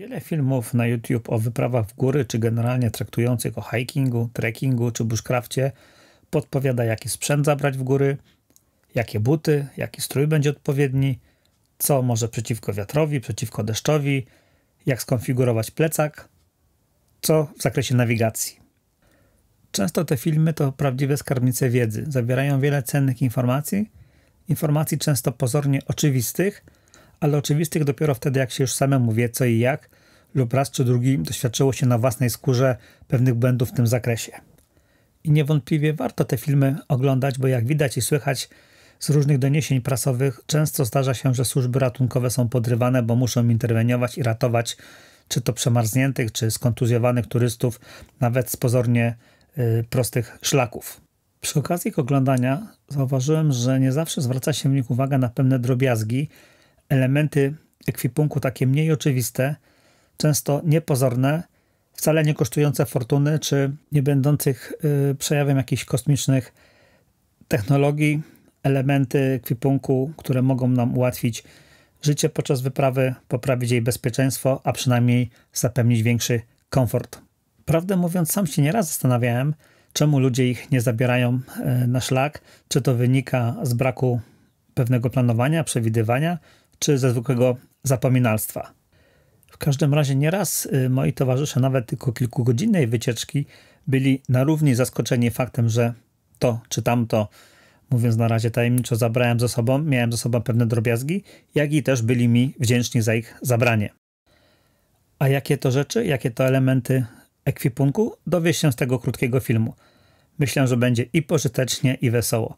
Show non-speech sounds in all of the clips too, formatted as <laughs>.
Wiele filmów na YouTube o wyprawach w góry, czy generalnie traktujących o hikingu, trekkingu czy bushcrafcie podpowiada, jaki sprzęt zabrać w góry, jakie buty, jaki strój będzie odpowiedni, co może przeciwko wiatrowi, przeciwko deszczowi, jak skonfigurować plecak, co w zakresie nawigacji. Często te filmy to prawdziwe skarbnice wiedzy, zawierają wiele cennych informacji, informacji często pozornie oczywistych, ale oczywistych dopiero wtedy, jak się już samemu wie co i jak, lub raz czy drugi doświadczyło się na własnej skórze pewnych błędów w tym zakresie. I niewątpliwie warto te filmy oglądać, bo jak widać i słychać z różnych doniesień prasowych, często zdarza się, że służby ratunkowe są podrywane, bo muszą interweniować i ratować czy to przemarzniętych, czy skontuzjowanych turystów, nawet z pozornie y, prostych szlaków. Przy okazji ich oglądania zauważyłem, że nie zawsze zwraca się w nich uwagę na pewne drobiazgi, elementy ekwipunku takie mniej oczywiste, często niepozorne, wcale nie kosztujące fortuny, czy nie będących y, przejawem jakichś kosmicznych technologii, elementy ekwipunku, które mogą nam ułatwić życie podczas wyprawy, poprawić jej bezpieczeństwo, a przynajmniej zapewnić większy komfort. Prawdę mówiąc, sam się nieraz zastanawiałem, czemu ludzie ich nie zabierają y, na szlak, czy to wynika z braku pewnego planowania, przewidywania, czy ze zwykłego zapominalstwa. W każdym razie nieraz y, moi towarzysze nawet tylko kilkugodzinnej wycieczki byli na równi zaskoczeni faktem, że to czy tamto, mówiąc na razie tajemniczo, zabrałem ze sobą, miałem ze sobą pewne drobiazgi, jak i też byli mi wdzięczni za ich zabranie. A jakie to rzeczy, jakie to elementy ekwipunku, dowie się z tego krótkiego filmu. Myślę, że będzie i pożytecznie, i wesoło.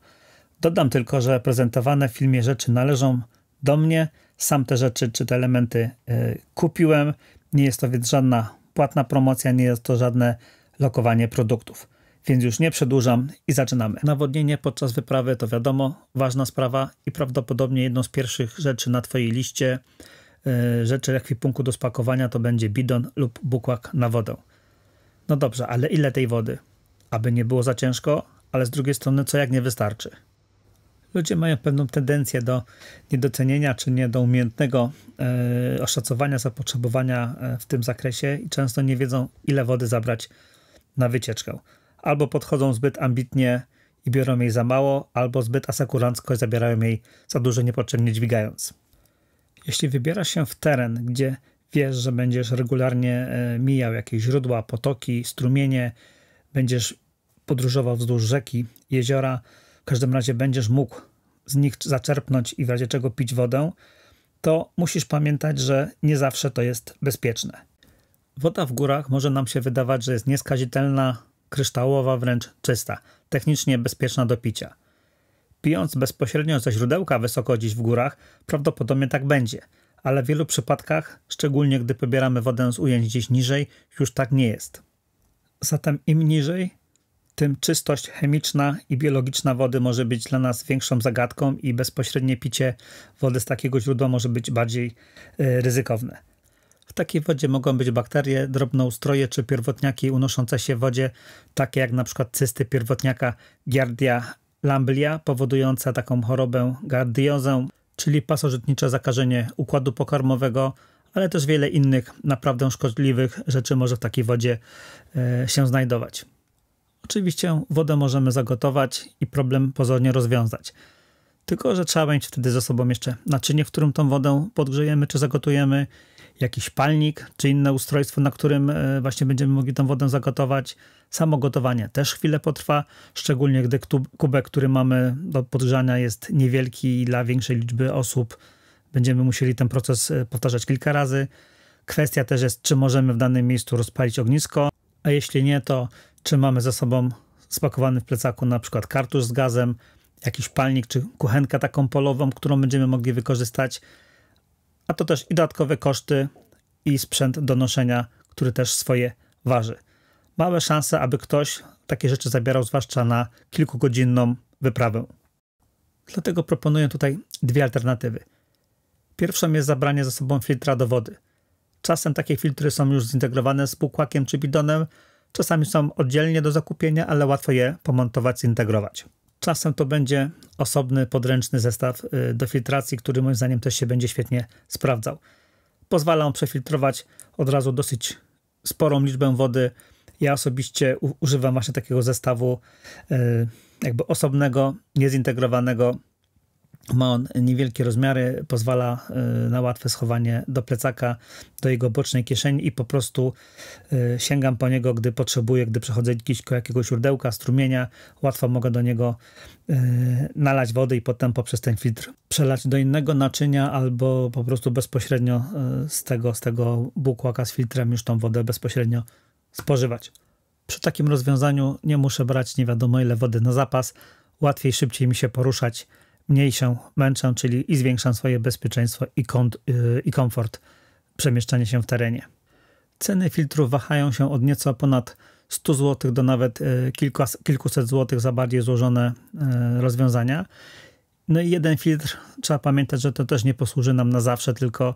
Dodam tylko, że prezentowane w filmie rzeczy należą do mnie. Sam te rzeczy czy te elementy y, kupiłem. Nie jest to więc żadna płatna promocja, nie jest to żadne lokowanie produktów. Więc już nie przedłużam i zaczynamy. Nawodnienie podczas wyprawy to wiadomo, ważna sprawa i prawdopodobnie jedną z pierwszych rzeczy na Twojej liście y, rzeczy ekwipunku do spakowania to będzie bidon lub bukłak na wodę. No dobrze, ale ile tej wody? Aby nie było za ciężko, ale z drugiej strony co jak nie wystarczy? ludzie mają pewną tendencję do niedocenienia czy niedoumiejętnego e, oszacowania zapotrzebowania e, w tym zakresie i często nie wiedzą, ile wody zabrać na wycieczkę. Albo podchodzą zbyt ambitnie i biorą jej za mało, albo zbyt asekurancko i zabierają jej za dużo niepotrzebnie dźwigając. Jeśli wybierasz się w teren, gdzie wiesz, że będziesz regularnie e, mijał jakieś źródła, potoki, strumienie, będziesz podróżował wzdłuż rzeki, jeziora, w każdym razie będziesz mógł z nich zaczerpnąć i w razie czego pić wodę, to musisz pamiętać, że nie zawsze to jest bezpieczne. Woda w górach może nam się wydawać, że jest nieskazitelna, kryształowa, wręcz czysta, technicznie bezpieczna do picia. Pijąc bezpośrednio ze źródełka wysoko dziś w górach, prawdopodobnie tak będzie, ale w wielu przypadkach, szczególnie gdy pobieramy wodę z ujęć gdzieś niżej, już tak nie jest. Zatem im niżej, tym czystość chemiczna i biologiczna wody może być dla nas większą zagadką i bezpośrednie picie wody z takiego źródła może być bardziej e, ryzykowne. W takiej wodzie mogą być bakterie, drobnoustroje czy pierwotniaki unoszące się w wodzie, takie jak np. cysty pierwotniaka Giardia lamblia, powodująca taką chorobę gardiozę, czyli pasożytnicze zakażenie układu pokarmowego, ale też wiele innych naprawdę szkodliwych rzeczy może w takiej wodzie e, się znajdować. Oczywiście wodę możemy zagotować i problem pozornie rozwiązać. Tylko, że trzeba mieć wtedy ze sobą jeszcze naczynie, w którym tą wodę podgrzejemy czy zagotujemy, jakiś palnik czy inne ustrojstwo, na którym e, właśnie będziemy mogli tą wodę zagotować. Samo gotowanie też chwilę potrwa, szczególnie gdy kubek, który mamy do podgrzania jest niewielki i dla większej liczby osób będziemy musieli ten proces e, powtarzać kilka razy. Kwestia też jest, czy możemy w danym miejscu rozpalić ognisko, a jeśli nie, to czy mamy ze sobą spakowany w plecaku na przykład kartusz z gazem, jakiś palnik czy kuchenkę taką polową, którą będziemy mogli wykorzystać, a to też i dodatkowe koszty i sprzęt do noszenia, który też swoje waży. Małe szanse, aby ktoś takie rzeczy zabierał, zwłaszcza na kilkugodzinną wyprawę. Dlatego proponuję tutaj dwie alternatywy. Pierwszą jest zabranie ze sobą filtra do wody. Czasem takie filtry są już zintegrowane z bukłakiem czy bidonem, Czasami są oddzielnie do zakupienia, ale łatwo je pomontować, zintegrować. Czasem to będzie osobny, podręczny zestaw y, do filtracji, który moim zdaniem też się będzie świetnie sprawdzał. Pozwala on przefiltrować od razu dosyć sporą liczbę wody. Ja osobiście używam właśnie takiego zestawu y, jakby osobnego, niezintegrowanego ma on niewielkie rozmiary, pozwala y, na łatwe schowanie do plecaka, do jego bocznej kieszeni i po prostu y, sięgam po niego, gdy potrzebuję, gdy przechodzę koło jakiegoś źródełka, strumienia. Łatwo mogę do niego y, nalać wody i potem poprzez ten filtr przelać do innego naczynia albo po prostu bezpośrednio z tego, z tego bukłaka z filtrem już tą wodę bezpośrednio spożywać. Przy takim rozwiązaniu nie muszę brać nie wiadomo ile wody na zapas. Łatwiej, szybciej mi się poruszać mniej się męczę, czyli i zwiększam swoje bezpieczeństwo i, kont, y, i komfort przemieszczania się w terenie. Ceny filtrów wahają się od nieco ponad 100 zł do nawet y, kilku, kilkuset złotych za bardziej złożone y, rozwiązania. No i jeden filtr, trzeba pamiętać, że to też nie posłuży nam na zawsze, tylko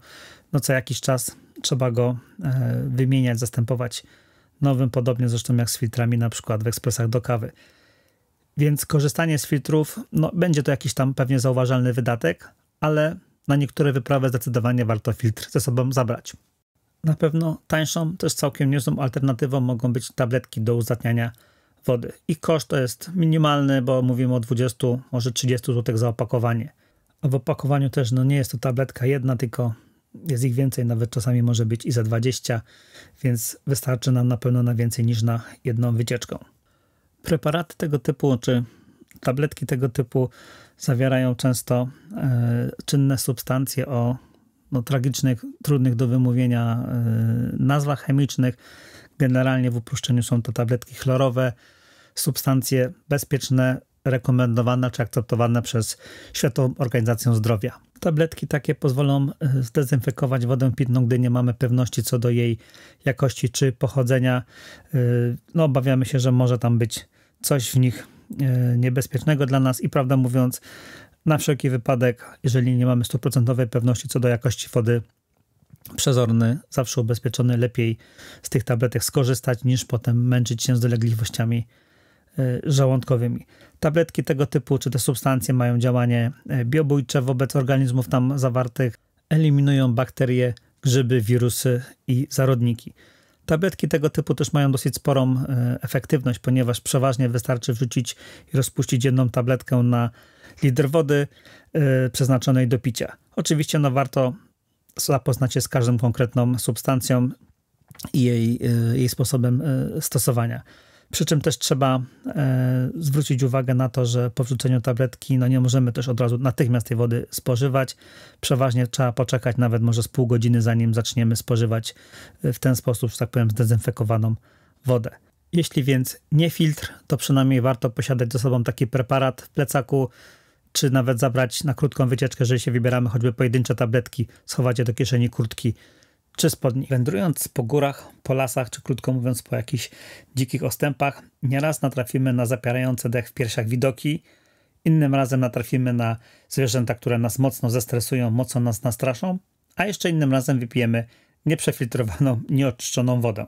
no co jakiś czas trzeba go e, wymieniać, zastępować nowym, podobnie zresztą jak z filtrami na przykład w ekspresach do kawy. Więc korzystanie z filtrów, no, będzie to jakiś tam pewnie zauważalny wydatek, ale na niektóre wyprawy zdecydowanie warto filtr ze sobą zabrać. Na pewno tańszą, też całkiem niezłą alternatywą mogą być tabletki do uzdatniania wody. Ich koszt to jest minimalny, bo mówimy o 20, może 30 zł za opakowanie. A w opakowaniu też no nie jest to tabletka jedna, tylko jest ich więcej, nawet czasami może być i za 20, więc wystarczy nam na pewno na więcej niż na jedną wycieczkę preparaty tego typu, czy tabletki tego typu zawierają często e, czynne substancje o no, tragicznych, trudnych do wymówienia e, nazwach chemicznych. Generalnie w uproszczeniu są to tabletki chlorowe, substancje bezpieczne, rekomendowane czy akceptowane przez Światową Organizację Zdrowia. Tabletki takie pozwolą e, zdezynfekować wodę pitną, gdy nie mamy pewności co do jej jakości czy pochodzenia. No, obawiamy się, że może tam być coś w nich e, niebezpiecznego dla nas i prawdę mówiąc, na wszelki wypadek, jeżeli nie mamy stuprocentowej pewności co do jakości wody, przezorny, zawsze ubezpieczony, lepiej z tych tabletek skorzystać niż potem męczyć się z dolegliwościami e, żołądkowymi. Tabletki tego typu, czy te substancje mają działanie e, biobójcze wobec organizmów tam zawartych, eliminują bakterie, grzyby, wirusy i zarodniki. Tabletki tego typu też mają dosyć sporą e, efektywność, ponieważ przeważnie wystarczy wrzucić i rozpuścić jedną tabletkę na litr wody e, przeznaczonej do picia. Oczywiście no, warto zapoznać się z każdą konkretną substancją i jej, e, jej sposobem stosowania. Przy czym też trzeba e, zwrócić uwagę na to, że po wrzuceniu tabletki no nie możemy też od razu natychmiast tej wody spożywać. Przeważnie trzeba poczekać nawet może z pół godziny, zanim zaczniemy spożywać e, w ten sposób, że tak powiem, zdezynfekowaną wodę. Jeśli więc nie filtr, to przynajmniej warto posiadać ze sobą taki preparat w plecaku, czy nawet zabrać na krótką wycieczkę, jeżeli się wybieramy choćby pojedyncze tabletki, schować je do kieszeni kurtki czy spodni. Wędrując po górach, po lasach, czy krótko mówiąc po jakichś dzikich ostępach, nieraz natrafimy na zapierające dech w piersiach widoki, innym razem natrafimy na zwierzęta, które nas mocno zestresują, mocno nas nastraszą, a jeszcze innym razem wypijemy nieprzefiltrowaną, nieoczyszczoną wodę.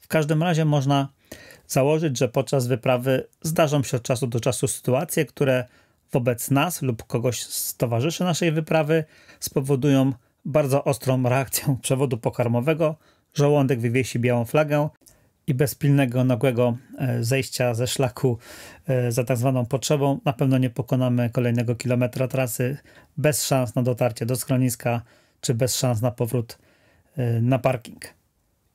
W każdym razie można założyć, że podczas wyprawy zdarzą się od czasu do czasu sytuacje, które wobec nas lub kogoś z towarzyszy naszej wyprawy spowodują bardzo ostrą reakcją przewodu pokarmowego, żołądek wywiesi białą flagę i bez pilnego, nagłego e, zejścia ze szlaku e, za tak zwaną potrzebą na pewno nie pokonamy kolejnego kilometra trasy bez szans na dotarcie do schroniska czy bez szans na powrót e, na parking.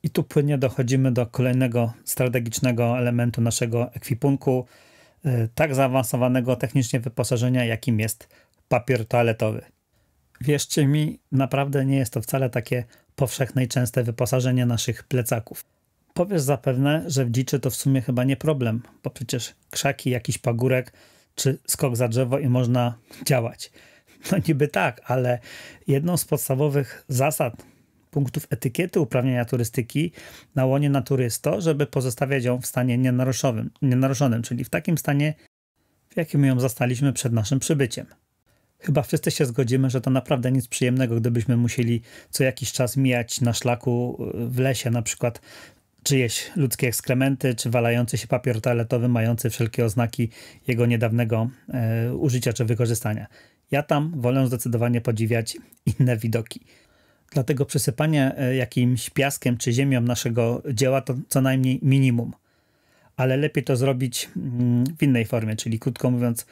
I tu płynnie dochodzimy do kolejnego strategicznego elementu naszego ekwipunku, tak zaawansowanego technicznie wyposażenia, jakim jest papier toaletowy. Wierzcie mi, naprawdę nie jest to wcale takie powszechne i częste wyposażenie naszych plecaków. Powiesz zapewne, że w dziczy to w sumie chyba nie problem, bo przecież krzaki, jakiś pagórek czy skok za drzewo i można działać. No niby tak, ale jedną z podstawowych zasad punktów etykiety uprawnienia turystyki na łonie natury jest to, żeby pozostawiać ją w stanie nienaruszonym, nienaruszonym czyli w takim stanie, w jakim ją zastaliśmy przed naszym przybyciem chyba wszyscy się zgodzimy, że to naprawdę nic przyjemnego, gdybyśmy musieli co jakiś czas mijać na szlaku y, w lesie, na przykład czyjeś ludzkie ekskrementy, czy walający się papier toaletowy mający wszelkie oznaki jego niedawnego y, użycia czy wykorzystania. Ja tam wolę zdecydowanie podziwiać inne widoki. Dlatego przesypanie y, jakimś piaskiem czy ziemią naszego dzieła to co najmniej minimum. Ale lepiej to zrobić mm, w innej formie, czyli krótko mówiąc,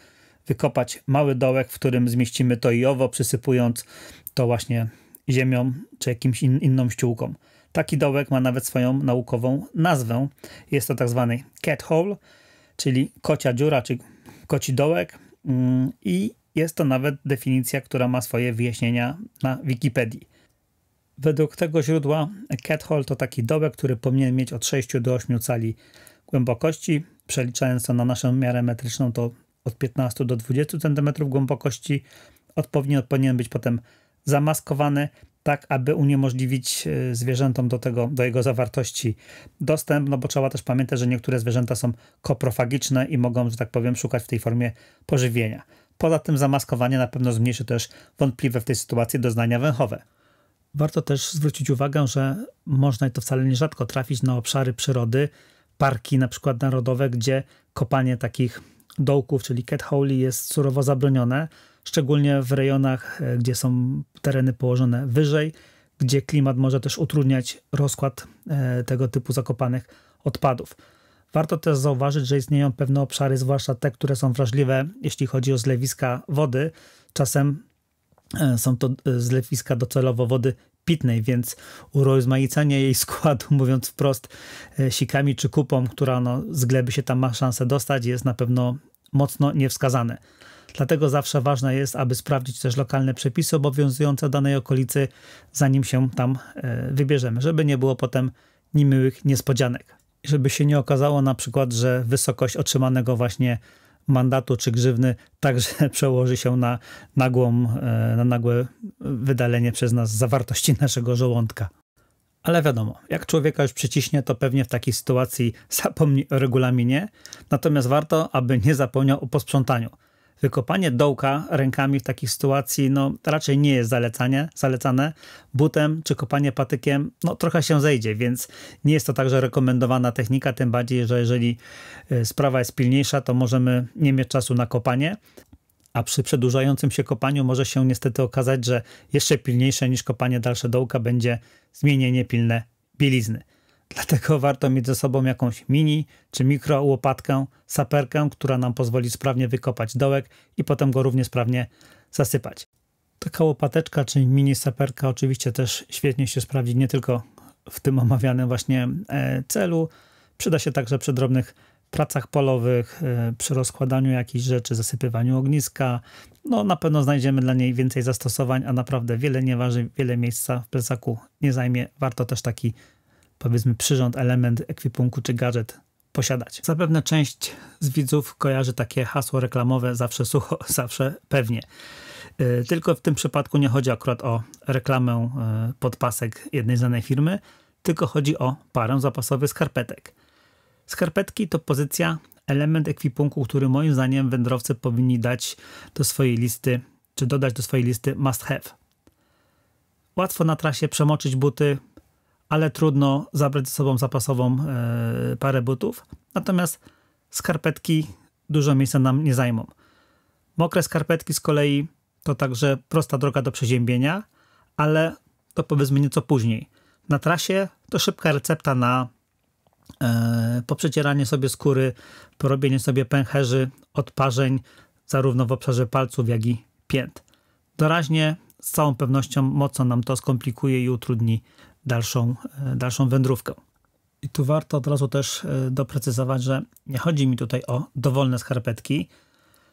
wykopać mały dołek, w którym zmieścimy to i owo, przysypując to właśnie ziemią czy jakimś in, inną ściółką. Taki dołek ma nawet swoją naukową nazwę. Jest to tak zwany cat hole, czyli kocia dziura, czy koci dołek. Mm, I jest to nawet definicja, która ma swoje wyjaśnienia na Wikipedii. Według tego źródła cat hole to taki dołek, który powinien mieć od 6 do 8 cali głębokości. Przeliczając to na naszą miarę metryczną to od 15 do 20 cm głębokości. Odpowiednio powinien być potem zamaskowany, tak aby uniemożliwić e, zwierzętom do, tego, do jego zawartości dostęp, no bo trzeba też pamiętać, że niektóre zwierzęta są koprofagiczne i mogą, że tak powiem, szukać w tej formie pożywienia. Poza tym zamaskowanie na pewno zmniejszy też wątpliwe w tej sytuacji doznania węchowe. Warto też zwrócić uwagę, że można i to wcale nierzadko trafić na obszary przyrody, parki na przykład narodowe, gdzie kopanie takich dołków, czyli cat holy, jest surowo zabronione, szczególnie w rejonach, e, gdzie są tereny położone wyżej, gdzie klimat może też utrudniać rozkład e, tego typu zakopanych odpadów. Warto też zauważyć, że istnieją pewne obszary, zwłaszcza te, które są wrażliwe, jeśli chodzi o zlewiska wody. Czasem e, są to zlewiska docelowo wody pitnej, więc urozmaicanie jej <laughs> składu, mówiąc wprost, sikami czy kupą, która no, z gleby się tam ma szansę dostać, jest na pewno mocno niewskazane. Dlatego zawsze ważne jest, aby sprawdzić też lokalne przepisy obowiązujące danej okolicy, zanim się tam e, wybierzemy, żeby nie było potem niemiłych niespodzianek. Żeby się nie okazało na przykład, że wysokość otrzymanego właśnie mandatu czy grzywny także <laughs> przełoży się na, nagłą, e, na nagłe wydalenie przez nas zawartości naszego żołądka. Ale wiadomo, jak człowieka już przyciśnie, to pewnie w takiej sytuacji <laughs> zapomni o regulaminie, natomiast warto, aby nie zapomniał o posprzątaniu. Wykopanie dołka rękami w takich sytuacji no, raczej nie jest zalecanie, zalecane. Butem czy kopanie patykiem no, trochę się zejdzie, więc nie jest to także rekomendowana technika, tym bardziej, że jeżeli y, sprawa jest pilniejsza, to możemy nie mieć czasu na kopanie a przy przedłużającym się kopaniu może się niestety okazać, że jeszcze pilniejsze niż kopanie dalsze dołka będzie zmienienie pilne bielizny. Dlatego warto mieć ze sobą jakąś mini czy mikro łopatkę, saperkę, która nam pozwoli sprawnie wykopać dołek i potem go równie sprawnie zasypać. Taka łopateczka czy mini saperka oczywiście też świetnie się sprawdzi nie tylko w tym omawianym właśnie e, celu, przyda się także przy drobnych pracach polowych, y, przy rozkładaniu jakichś rzeczy, zasypywaniu ogniska. No, na pewno znajdziemy dla niej więcej zastosowań, a naprawdę wiele nie waży, wiele miejsca w plecaku nie zajmie. Warto też taki, powiedzmy, przyrząd, element ekwipunku czy gadżet posiadać. Zapewne część z widzów kojarzy takie hasło reklamowe zawsze sucho, <laughs> zawsze pewnie. Y, tylko w tym przypadku nie chodzi akurat o reklamę y, podpasek jednej znanej firmy, tylko chodzi o parę zapasowych skarpetek. Skarpetki to pozycja, element ekwipunku, który moim zdaniem wędrowcy powinni dać do swojej listy, czy dodać do swojej listy must have. Łatwo na trasie przemoczyć buty, ale trudno zabrać ze sobą zapasową yy, parę butów. Natomiast skarpetki dużo miejsca nam nie zajmą. Mokre skarpetki z kolei to także prosta droga do przeziębienia, ale to powiedzmy nieco później. Na trasie to szybka recepta na E, poprzecieranie sobie skóry, porobienie sobie pęcherzy, odparzeń zarówno w obszarze palców, jak i pięt. Doraźnie z całą pewnością mocno nam to skomplikuje i utrudni dalszą, e, dalszą wędrówkę. I tu warto od razu też e, doprecyzować, że nie chodzi mi tutaj o dowolne skarpetki,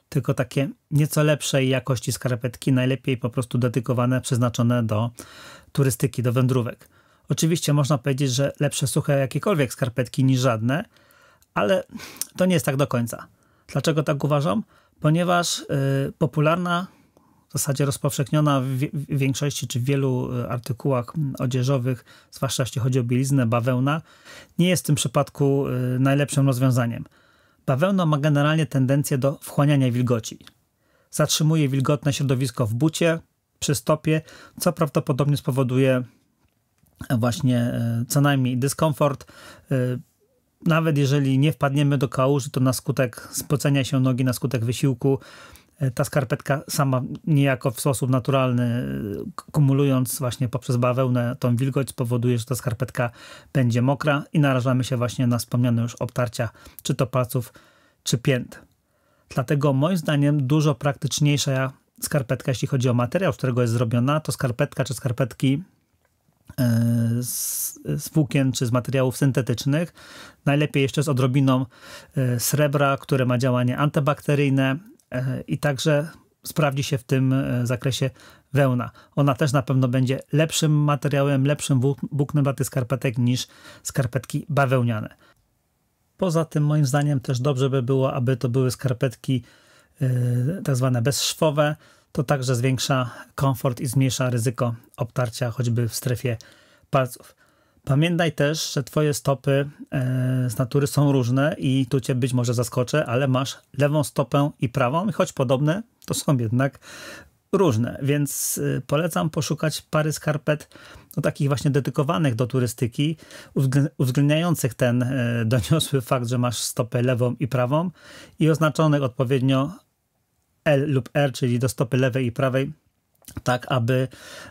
tylko takie nieco lepszej jakości skarpetki, najlepiej po prostu dedykowane, przeznaczone do turystyki, do wędrówek. Oczywiście można powiedzieć, że lepsze suche jakiekolwiek skarpetki niż żadne, ale to nie jest tak do końca. Dlaczego tak uważam? Ponieważ y, popularna, w zasadzie rozpowszechniona w, w większości czy w wielu y, artykułach odzieżowych, zwłaszcza jeśli chodzi o bieliznę, bawełna, nie jest w tym przypadku y, najlepszym rozwiązaniem. Bawełna ma generalnie tendencję do wchłaniania wilgoci. Zatrzymuje wilgotne środowisko w bucie, przy stopie, co prawdopodobnie spowoduje właśnie e, co najmniej dyskomfort. E, nawet jeżeli nie wpadniemy do kałuży, to na skutek spocenia się nogi, na skutek wysiłku, e, ta skarpetka sama niejako w sposób naturalny, kumulując właśnie poprzez bawełnę tą wilgoć, spowoduje, że ta skarpetka będzie mokra i narażamy się właśnie na wspomniane już obtarcia, czy to palców, czy pięt. Dlatego moim zdaniem dużo praktyczniejsza skarpetka, jeśli chodzi o materiał, z którego jest zrobiona, to skarpetka czy skarpetki E, z, z włókien czy z materiałów syntetycznych. Najlepiej jeszcze z odrobiną e, srebra, które ma działanie antybakteryjne e, i także sprawdzi się w tym zakresie wełna. Ona też na pewno będzie lepszym materiałem, lepszym włóknem dla tych skarpetek niż skarpetki bawełniane. Poza tym moim zdaniem też dobrze by było, aby to były skarpetki tak zwane bezszwowe, to także zwiększa komfort i zmniejsza ryzyko obtarcia choćby w strefie palców. Pamiętaj też, że Twoje stopy e, z natury są różne i tu Cię być może zaskoczę, ale masz lewą stopę i prawą, i choć podobne, to są jednak różne, więc y, polecam poszukać pary skarpet no, takich właśnie dedykowanych do turystyki, uwzględniających ten e, doniosły fakt, że masz stopę lewą i prawą i oznaczonych odpowiednio L lub R, czyli do stopy lewej i prawej, tak aby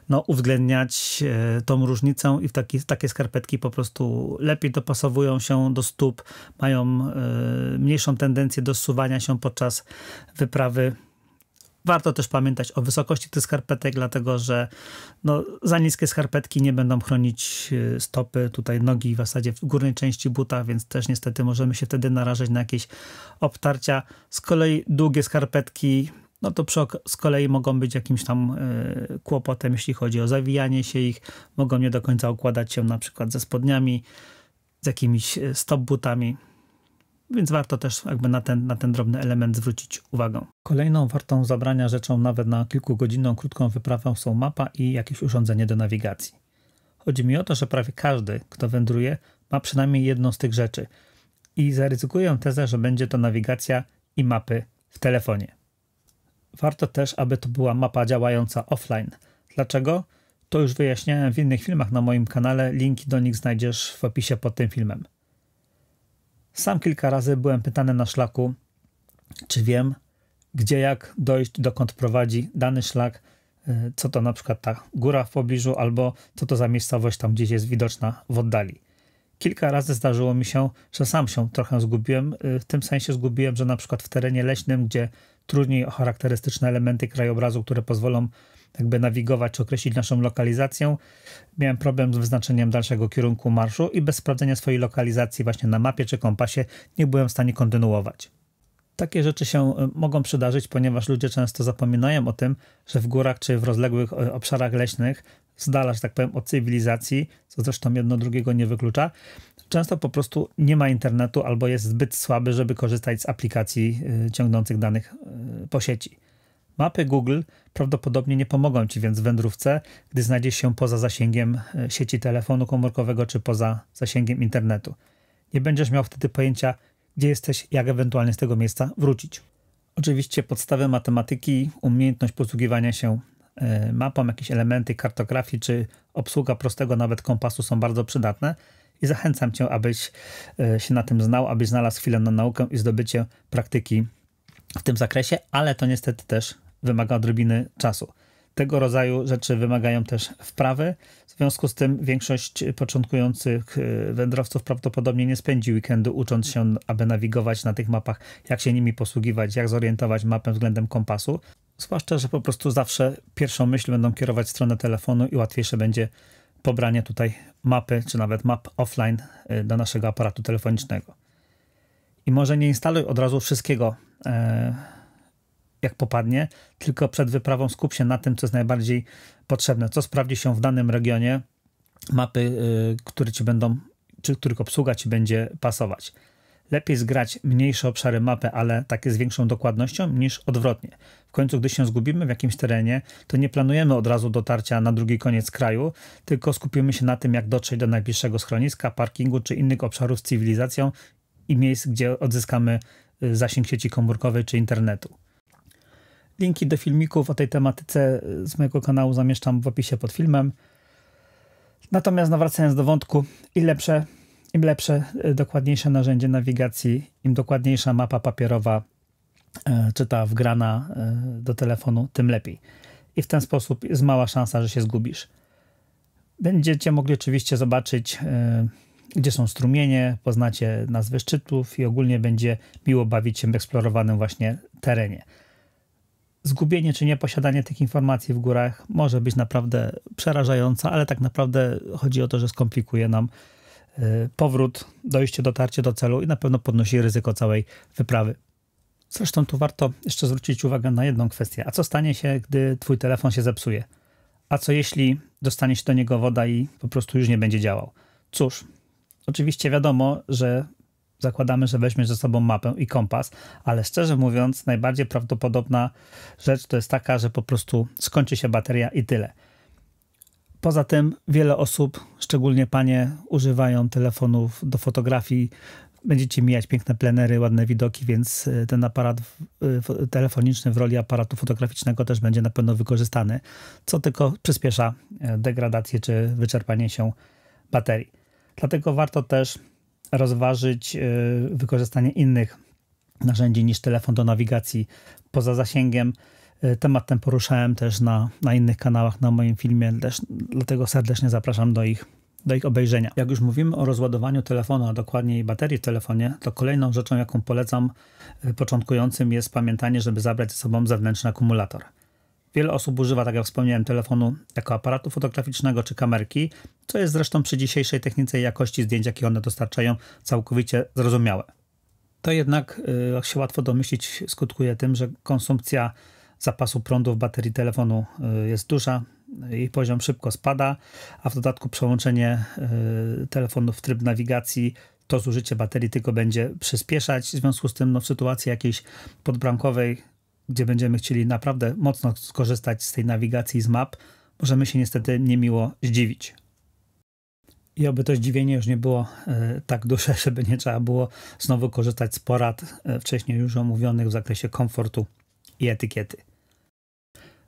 no, uwzględniać y, tą różnicę i w taki, takie skarpetki po prostu lepiej dopasowują się do stóp, mają y, mniejszą tendencję do zsuwania się podczas wyprawy Warto też pamiętać o wysokości tych skarpetek, dlatego że no, za niskie skarpetki nie będą chronić y, stopy, tutaj nogi w zasadzie w górnej części buta, więc też niestety możemy się wtedy narażać na jakieś obtarcia. Z kolei długie skarpetki no to przy, z kolei mogą być jakimś tam y, kłopotem, jeśli chodzi o zawijanie się ich, mogą nie do końca układać się na przykład ze spodniami, z jakimiś y, stop butami więc warto też jakby na ten, na ten drobny element zwrócić uwagę. Kolejną wartą zabrania rzeczą nawet na kilkugodzinną krótką wyprawę są mapa i jakieś urządzenie do nawigacji. Chodzi mi o to, że prawie każdy, kto wędruje, ma przynajmniej jedną z tych rzeczy i zaryzykuję tezę, że będzie to nawigacja i mapy w telefonie. Warto też, aby to była mapa działająca offline. Dlaczego? To już wyjaśniałem w innych filmach na moim kanale, linki do nich znajdziesz w opisie pod tym filmem. Sam kilka razy byłem pytany na szlaku, czy wiem, gdzie jak dojść, dokąd prowadzi dany szlak, e, co to na przykład ta góra w pobliżu, albo co to za miejscowość tam gdzieś jest widoczna w oddali. Kilka razy zdarzyło mi się, że sam się trochę zgubiłem, e, w tym sensie zgubiłem, że na przykład w terenie leśnym, gdzie trudniej o charakterystyczne elementy krajobrazu, które pozwolą jakby nawigować czy określić naszą lokalizację. Miałem problem z wyznaczeniem dalszego kierunku marszu i bez sprawdzenia swojej lokalizacji właśnie na mapie czy kompasie nie byłem w stanie kontynuować. Takie rzeczy się y, mogą przydarzyć, ponieważ ludzie często zapominają o tym, że w górach czy w rozległych y, obszarach leśnych, z dala, że tak powiem, od cywilizacji, co zresztą jedno drugiego nie wyklucza, często po prostu nie ma internetu albo jest zbyt słaby, żeby korzystać z aplikacji y, ciągnących danych po sieci. Mapy Google prawdopodobnie nie pomogą Ci więc w wędrówce, gdy znajdziesz się poza zasięgiem e, sieci telefonu komórkowego czy poza zasięgiem internetu. Nie będziesz miał wtedy pojęcia, gdzie jesteś, jak ewentualnie z tego miejsca wrócić. Oczywiście podstawy matematyki, umiejętność posługiwania się e, mapą, jakieś elementy kartografii czy obsługa prostego nawet kompasu są bardzo przydatne i zachęcam Cię, abyś e, się na tym znał, abyś znalazł chwilę na naukę i zdobycie praktyki w tym zakresie, ale to niestety też wymaga odrobiny czasu. Tego rodzaju rzeczy wymagają też wprawy. W związku z tym większość początkujących e, wędrowców prawdopodobnie nie spędzi weekendu ucząc się, aby nawigować na tych mapach, jak się nimi posługiwać, jak zorientować mapę względem kompasu. Zwłaszcza, że po prostu zawsze pierwszą myśl będą kierować stronę telefonu i łatwiejsze będzie pobranie tutaj mapy, czy nawet map offline e, do naszego aparatu telefonicznego. I może nie instaluj od razu wszystkiego. E, jak popadnie, tylko przed wyprawą skup się na tym, co jest najbardziej potrzebne, co sprawdzi się w danym regionie mapy, yy, które ci będą, czy których obsługa ci będzie pasować. Lepiej zgrać mniejsze obszary mapy, ale takie z większą dokładnością, niż odwrotnie. W końcu, gdy się zgubimy w jakimś terenie, to nie planujemy od razu dotarcia na drugi koniec kraju, tylko skupimy się na tym, jak dotrzeć do najbliższego schroniska, parkingu czy innych obszarów z cywilizacją i miejsc, gdzie odzyskamy y, zasięg sieci komórkowej czy internetu. Linki do filmików o tej tematyce y, z mojego kanału zamieszczam w opisie pod filmem. Natomiast nawracając do wątku, im lepsze, im lepsze, y, dokładniejsze narzędzie nawigacji, im dokładniejsza mapa papierowa, y, czy ta wgrana do telefonu, tym lepiej. I w ten sposób jest mała szansa, że się zgubisz. Będziecie mogli oczywiście zobaczyć, gdzie są strumienie, poznacie nazwy szczytów i ogólnie będzie miło bawić się w eksplorowanym właśnie terenie zgubienie czy nieposiadanie tych informacji w górach może być naprawdę przerażające, ale tak naprawdę chodzi o to, że skomplikuje nam y, powrót, dojście, dotarcie do celu i na pewno podnosi ryzyko całej wyprawy. Zresztą tu warto jeszcze zwrócić uwagę na jedną kwestię. A co stanie się, gdy twój telefon się zepsuje? A co jeśli dostanie się do niego woda i po prostu już nie będzie działał? Cóż, oczywiście wiadomo, że zakładamy, że weźmiesz ze sobą mapę i kompas, ale szczerze mówiąc, najbardziej prawdopodobna rzecz to jest taka, że po prostu skończy się bateria i tyle. Poza tym wiele osób, szczególnie panie, używają telefonów do fotografii. Będziecie mijać piękne plenery, ładne widoki, więc y, ten aparat y, telefoniczny w roli aparatu fotograficznego też będzie na pewno wykorzystany, co tylko przyspiesza y, degradację czy wyczerpanie się baterii. Dlatego warto też rozważyć y, wykorzystanie innych narzędzi niż telefon do nawigacji poza zasięgiem. Y, temat ten poruszałem też na, na innych kanałach, na moim filmie, też, dlatego serdecznie zapraszam do ich, do ich obejrzenia. Jak już mówimy o rozładowaniu telefonu, a dokładniej baterii w telefonie, to kolejną rzeczą, jaką polecam y, początkującym jest pamiętanie, żeby zabrać ze sobą zewnętrzny akumulator. Wiele osób używa, tak jak wspomniałem, telefonu jako aparatu fotograficznego czy kamerki, co jest zresztą przy dzisiejszej technice i jakości zdjęć, jakie one dostarczają, całkowicie zrozumiałe. To jednak, y, jak się łatwo domyślić, skutkuje tym, że konsumpcja zapasu prądu w baterii telefonu y, jest duża, y, jej poziom szybko spada, a w dodatku przełączenie telefonu w tryb nawigacji to zużycie baterii tylko będzie przyspieszać. W związku z tym no, w sytuacji jakiejś podbramkowej gdzie będziemy chcieli naprawdę mocno skorzystać z tej nawigacji z map, możemy się niestety niemiło zdziwić. I aby to zdziwienie już nie było e, tak duże, <laughs> żeby nie trzeba było znowu korzystać z porad e, wcześniej już omówionych w zakresie komfortu i etykiety.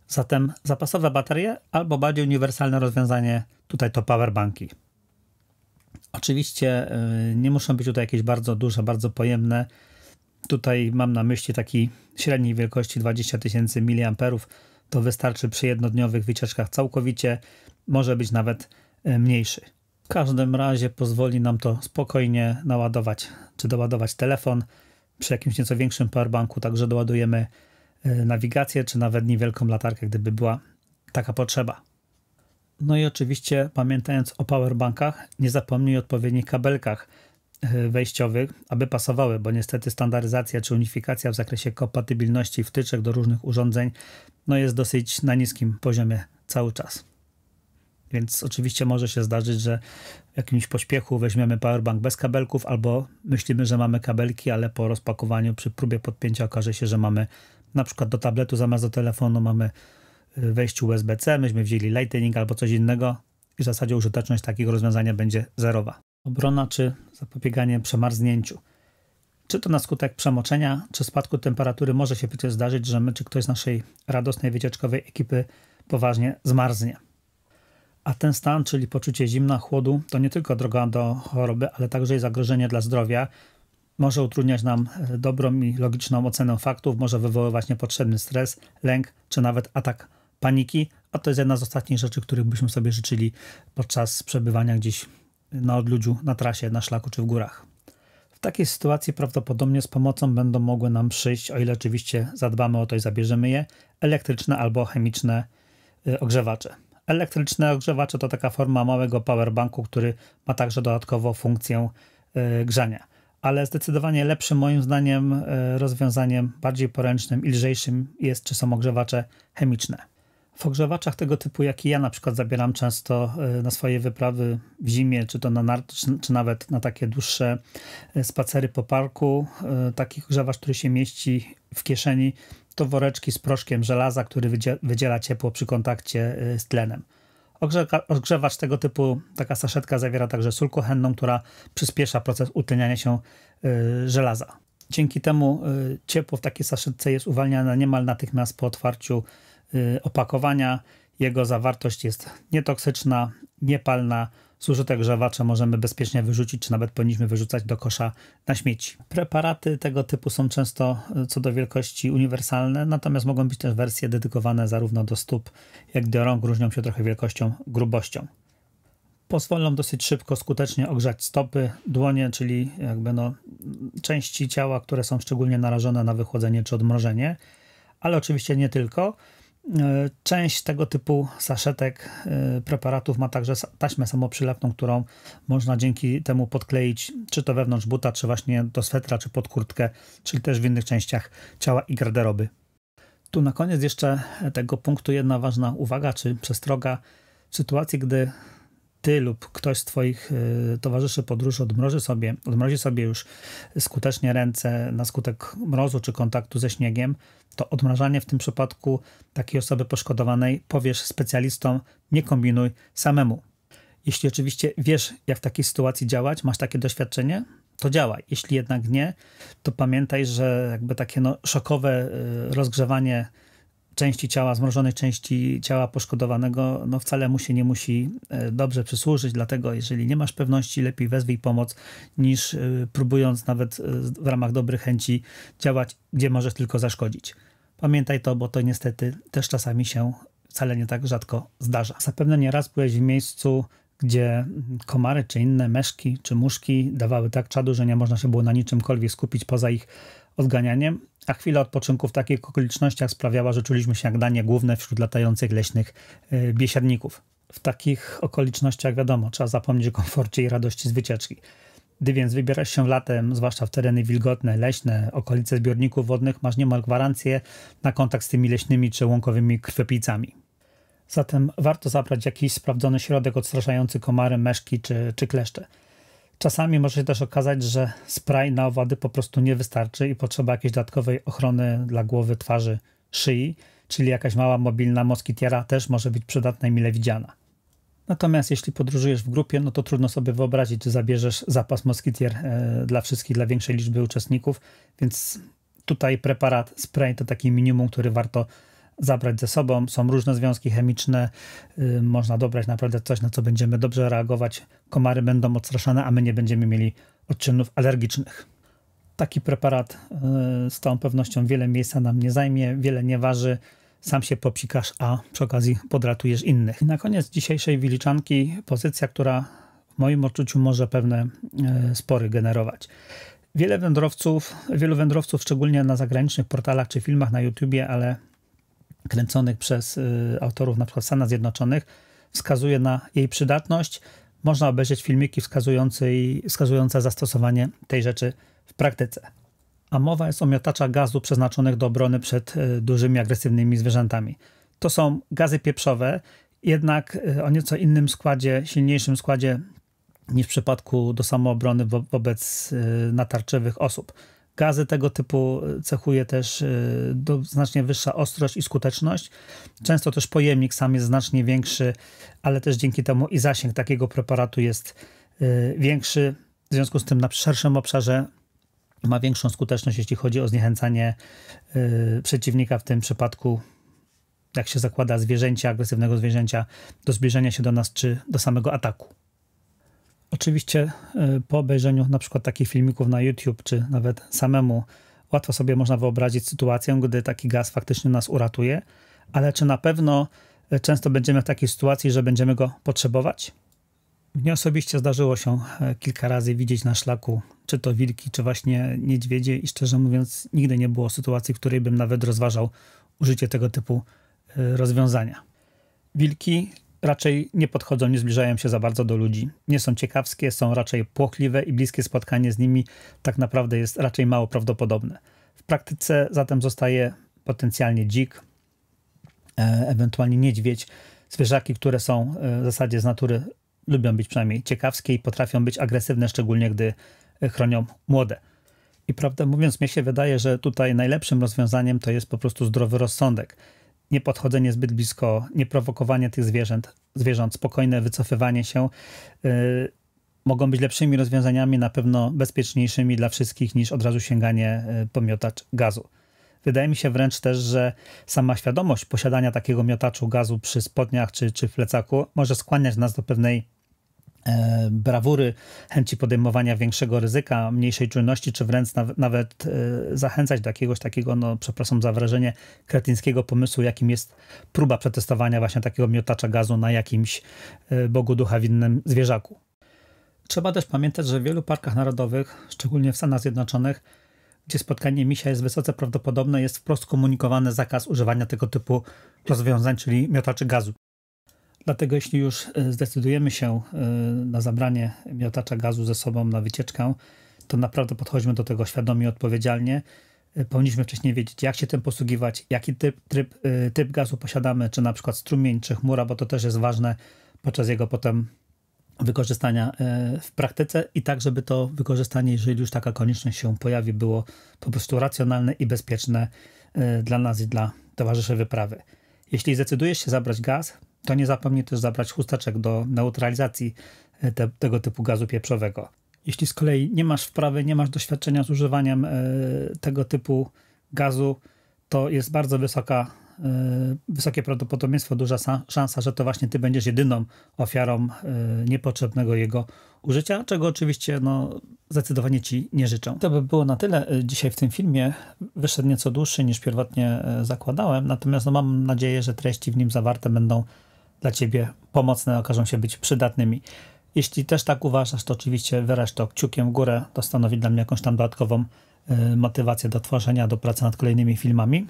Zatem zapasowe baterie albo bardziej uniwersalne rozwiązanie tutaj to powerbanki. Oczywiście e, nie muszą być tutaj jakieś bardzo duże, bardzo pojemne. Tutaj mam na myśli taki średniej wielkości 20 tysięcy miliamperów. To wystarczy przy jednodniowych wycieczkach całkowicie, może być nawet e, mniejszy. W każdym razie pozwoli nam to spokojnie naładować czy doładować telefon przy jakimś nieco większym powerbanku, także doładujemy e, nawigację czy nawet niewielką latarkę, gdyby była taka potrzeba. No i oczywiście pamiętając o powerbankach, nie zapomnij o odpowiednich kabelkach, E, wejściowych, aby pasowały, bo niestety standaryzacja czy unifikacja w zakresie kompatybilności wtyczek do różnych urządzeń no jest dosyć na niskim poziomie cały czas. Więc oczywiście może się zdarzyć, że w jakimś pośpiechu weźmiemy powerbank bez kabelków, albo myślimy, że mamy kabelki, ale po rozpakowaniu przy próbie podpięcia okaże się, że mamy na przykład do tabletu zamiast do telefonu mamy e, wejście USB-C, myśmy wzięli Lightning albo coś innego i w zasadzie użyteczność takiego rozwiązania będzie zerowa obrona czy zapobieganie przemarznięciu. Czy to na skutek przemoczenia, czy spadku temperatury może się przecież zdarzyć, że my czy ktoś z naszej radosnej wycieczkowej ekipy poważnie zmarznie. A ten stan, czyli poczucie zimna, chłodu, to nie tylko droga do choroby, ale także i zagrożenie dla zdrowia. Może utrudniać nam e, dobrą i logiczną ocenę faktów, może wywoływać niepotrzebny stres, lęk czy nawet atak paniki, a to jest jedna z ostatnich rzeczy, których byśmy sobie życzyli podczas przebywania gdzieś na odludziu, na trasie, na szlaku czy w górach. W takiej sytuacji prawdopodobnie z pomocą będą mogły nam przyjść, o ile oczywiście zadbamy o to i zabierzemy je, elektryczne albo chemiczne y, ogrzewacze. Elektryczne ogrzewacze to taka forma małego powerbanku, który ma także dodatkowo funkcję y, grzania. Ale zdecydowanie lepszym moim zdaniem y, rozwiązaniem, bardziej poręcznym i lżejszym jest czy są ogrzewacze chemiczne. W ogrzewaczach tego typu, jaki ja na przykład zabieram często e, na swoje wyprawy w zimie, czy to na nart, czy, nawet na takie dłuższe e, spacery po parku, e, taki ogrzewacz, który się mieści w kieszeni, to woreczki z proszkiem żelaza, który wydziela ciepło przy kontakcie z tlenem. Ogrzewacz tego typu, taka saszetka zawiera także sól kochenną, która przyspiesza proces utleniania się żelaza. Dzięki temu ciepło w takiej saszetce jest uwalniane niemal natychmiast po otwarciu Y, opakowania. Jego zawartość jest nietoksyczna, niepalna. Zużyte grzewacze możemy bezpiecznie wyrzucić, czy nawet powinniśmy wyrzucać do kosza na śmieci. Preparaty tego typu są często y, co do wielkości uniwersalne, natomiast mogą być też wersje dedykowane zarówno do stóp, jak i do rąk, różnią się trochę wielkością, grubością. Pozwolą dosyć szybko, skutecznie ogrzać stopy, dłonie, czyli jakby no, części ciała, które są szczególnie narażone na wychłodzenie czy odmrożenie, ale oczywiście nie tylko E, część tego typu saszetek e, preparatów ma także taśmę samoprzylepną, którą można dzięki temu podkleić czy to wewnątrz buta, czy właśnie do swetra, czy pod kurtkę, czyli też w innych częściach ciała i garderoby. Tu na koniec jeszcze tego punktu jedna ważna uwaga czy przestroga. W sytuacji, gdy ty lub ktoś z twoich y, towarzyszy podróży odmroży sobie, odmrozi sobie już skutecznie ręce na skutek mrozu czy kontaktu ze śniegiem, to odmrażanie w tym przypadku takiej osoby poszkodowanej powiesz specjalistom, nie kombinuj samemu. Jeśli oczywiście wiesz, jak w takiej sytuacji działać, masz takie doświadczenie, to działa. Jeśli jednak nie, to pamiętaj, że jakby takie no, szokowe y, rozgrzewanie części ciała, zmrożonej części ciała poszkodowanego, no wcale mu się nie musi e, dobrze przysłużyć, dlatego jeżeli nie masz pewności, lepiej wezwij pomoc niż e, próbując nawet e, w ramach dobrych chęci działać, gdzie możesz tylko zaszkodzić. Pamiętaj to, bo to niestety też czasami się wcale nie tak rzadko zdarza. Zapewne nieraz byłeś w miejscu, gdzie komary czy inne meszki czy muszki dawały tak czadu, że nie można się było na niczymkolwiek skupić poza ich odganianiem, a chwila odpoczynku w takich okolicznościach sprawiała, że czuliśmy się jak danie główne wśród latających leśnych e, biesiadników. W takich okolicznościach, wiadomo, trzeba zapomnieć o komforcie i radości z wycieczki. Gdy więc wybierasz się latem, zwłaszcza w tereny wilgotne, leśne, okolice zbiorników wodnych, masz niemal gwarancję na kontakt z tymi leśnymi czy łąkowymi krwiopijcami. Zatem warto zabrać jakiś sprawdzony środek odstraszający komary, meszki czy, czy kleszcze. Czasami może się też okazać, że spray na owady po prostu nie wystarczy i potrzeba jakiejś dodatkowej ochrony dla głowy, twarzy, szyi, czyli jakaś mała mobilna moskitiera też może być przydatna i mile widziana. Natomiast jeśli podróżujesz w grupie, no to trudno sobie wyobrazić, że zabierzesz zapas moskitier e, dla wszystkich, dla większej liczby uczestników, więc tutaj preparat spray to taki minimum, który warto zabrać ze sobą. Są różne związki chemiczne, y, można dobrać naprawdę coś, na co będziemy dobrze reagować. Komary będą odstraszane, a my nie będziemy mieli odczynów alergicznych. Taki preparat y, z całą pewnością wiele miejsca nam nie zajmie, wiele nie waży. Sam się popsikasz, a przy okazji podratujesz innych. na koniec dzisiejszej wiliczanki pozycja, która w moim odczuciu może pewne y, spory generować. Wiele wędrowców, wielu wędrowców, szczególnie na zagranicznych portalach czy filmach na YouTubie, ale kręconych przez y, autorów na np. Stanach Zjednoczonych wskazuje na jej przydatność. Można obejrzeć filmiki wskazujące, wskazujące zastosowanie tej rzeczy w praktyce. A mowa jest o miotacza gazu przeznaczonych do obrony przed y, dużymi agresywnymi zwierzętami. To są gazy pieprzowe, jednak y, o nieco innym składzie, silniejszym składzie niż w przypadku do samoobrony wobec natarczywych osób gazy tego typu cechuje też y, do, znacznie wyższa ostrość i skuteczność. Często też pojemnik sam jest znacznie większy, ale też dzięki temu i zasięg takiego preparatu jest y, większy. W związku z tym na szerszym obszarze ma większą skuteczność, jeśli chodzi o zniechęcanie y, przeciwnika, w tym przypadku, jak się zakłada, zwierzęcia, agresywnego zwierzęcia, do zbliżenia się do nas czy do samego ataku. Oczywiście e, po obejrzeniu na przykład takich filmików na YouTube, czy nawet samemu, łatwo sobie można wyobrazić sytuację, gdy taki gaz faktycznie nas uratuje, ale czy na pewno e, często będziemy w takiej sytuacji, że będziemy go potrzebować? Mnie osobiście zdarzyło się e, kilka razy widzieć na szlaku, czy to wilki, czy właśnie niedźwiedzie, i szczerze mówiąc, nigdy nie było sytuacji, w której bym nawet rozważał użycie tego typu rozwiązania. Wilki raczej nie podchodzą, nie zbliżają się za bardzo do ludzi. Nie są ciekawskie, są raczej płochliwe i bliskie spotkanie z nimi tak naprawdę jest raczej mało prawdopodobne. W praktyce zatem zostaje potencjalnie dzik, e, ewentualnie niedźwiedź, zwierzaki, które są e, w zasadzie z natury lubią być przynajmniej ciekawskie i potrafią być agresywne, szczególnie gdy e, chronią młode. I prawdę mówiąc, mi się wydaje, że tutaj najlepszym rozwiązaniem to jest po prostu zdrowy rozsądek nie podchodzenie zbyt blisko, nie tych zwierząt, zwierząt spokojne wycofywanie się y, mogą być lepszymi rozwiązaniami, na pewno bezpieczniejszymi dla wszystkich niż od razu sięganie y, po miotacz gazu. Wydaje mi się wręcz też, że sama świadomość posiadania takiego miotaczu gazu przy spodniach czy, czy plecaku może skłaniać nas do pewnej E, brawury, chęci podejmowania większego ryzyka, mniejszej czujności, czy wręcz nawet e, zachęcać do jakiegoś takiego, no przepraszam za wrażenie, kretyńskiego pomysłu, jakim jest próba przetestowania właśnie takiego miotacza gazu na jakimś e, bogu ducha winnym zwierzaku. Trzeba też pamiętać, że w wielu parkach narodowych, szczególnie w Stanach Zjednoczonych, gdzie spotkanie misia jest wysoce prawdopodobne, jest wprost komunikowany zakaz używania tego typu rozwiązań, czyli miotaczy gazu. Dlatego jeśli już e, zdecydujemy się e, na zabranie miotacza gazu ze sobą na wycieczkę, to naprawdę podchodźmy do tego świadomie, i odpowiedzialnie. E, powinniśmy wcześniej wiedzieć, jak się tym posługiwać, jaki typ, tryb, typ gazu posiadamy, czy na przykład strumień, czy chmura, bo to też jest ważne podczas jego potem wykorzystania w praktyce i tak, żeby to wykorzystanie, jeżeli już taka konieczność się pojawi, było po prostu racjonalne i bezpieczne dla nas i dla towarzyszy wyprawy. Jeśli zdecydujesz się zabrać gaz, to nie zapomnij też zabrać chusteczek do neutralizacji e, te, tego typu gazu pieprzowego. Jeśli z kolei nie masz wprawy, nie masz doświadczenia z używaniem y, tego typu gazu, to jest bardzo wysoka, y, wysokie prawdopodobieństwo, duża szansa, że to właśnie ty będziesz jedyną ofiarą y, niepotrzebnego jego użycia, czego oczywiście no, zdecydowanie ci nie życzę. To by było na tyle dzisiaj w tym filmie. Wyszedł nieco dłuższy niż pierwotnie zakładałem, natomiast no, mam nadzieję, że treści w nim zawarte będą dla ciebie pomocne okażą się być przydatnymi. Jeśli też tak uważasz, to oczywiście wyraź to kciukiem w górę. To stanowi dla mnie jakąś tam dodatkową y, motywację do tworzenia, do pracy nad kolejnymi filmami.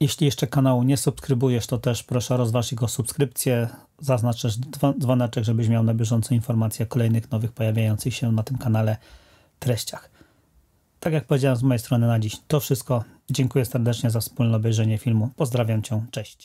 Jeśli jeszcze kanału nie subskrybujesz, to też proszę rozważ jego subskrypcję, Zaznaczysz dzwoneczek, żebyś miał na bieżąco informacje o kolejnych nowych pojawiających się na tym kanale treściach. Tak jak powiedziałem z mojej strony na dziś to wszystko. Dziękuję serdecznie za wspólne obejrzenie filmu. Pozdrawiam Cię, cześć.